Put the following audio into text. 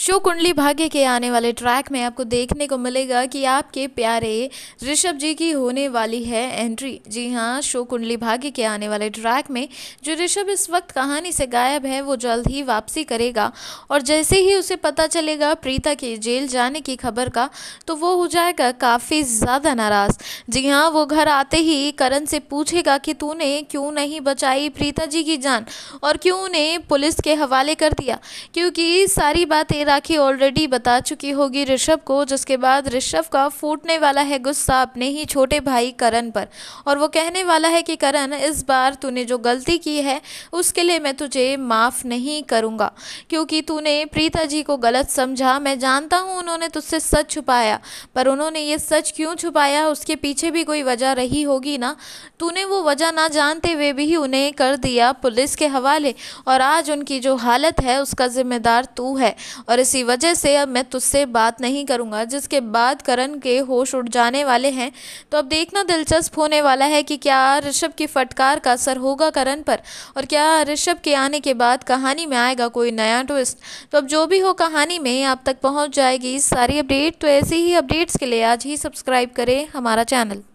show कुंडली भाग्य के आने वाले ट्रैक में आपको देखने को मिलेगा कि आपके प्यारे ऋषभ जी की होने वाली है एंट्री जी हाँ शो कुंडली भाग्य के आने वाले ट्रैक में जो ऋषभ इस वक्त कहानी से गायब है वो जल्द ही वापसी करेगा और जैसे ही उसे पता चलेगा प्रीता के जेल जाने की खबर का तो वो हो जाएगा काफ़ी ज़्यादा नाराज़ जी हाँ वो घर आते ही करण से पूछेगा कि तूने क्यों नहीं बचाई प्रीता जी की जान और क्यों उन्हें पुलिस के हवाले कर दिया क्योंकि सारी बातें राखी ऑलरेडी बता चुकी होगी ऋषभ को जिसके बाद ऋषभ का फूटने वाला है गुस्सा अपने ही छोटे भाई करण पर और वो कहने वाला है कि करण इस बार तूने जो गलती की है उसके लिए मैं तुझे माफ़ नहीं करूँगा क्योंकि तूने प्रीता जी को गलत समझा मैं जानता हूँ उन्होंने तुझसे सच छुपाया पर उन्होंने ये सच क्यों छुपाया उसके पीछे भी कोई वजह रही होगी ना तूने वो वजह ना जानते हुए भी उन्हें कर दिया पुलिस के हवाले और आज उनकी जो हालत है उसका ज़िम्मेदार तू है और इसी वजह से अब मैं तुझसे बात नहीं करूँगा जिसके बाद करण के होश उड़ जाने वाले हैं तो अब देखना दिलचस्प होने वाला है कि क्या ऋषभ की फटकार का असर होगा करण पर और क्या ऋषभ के आने के बाद कहानी में आएगा कोई नया ट्विस्ट तो अब जो भी हो कहानी में आप तक पहुँच जाएगी सारी अपडेट तो ऐसी ही अपडेट्स के लिए आज ही सब्सक्राइब करें हमारा चैनल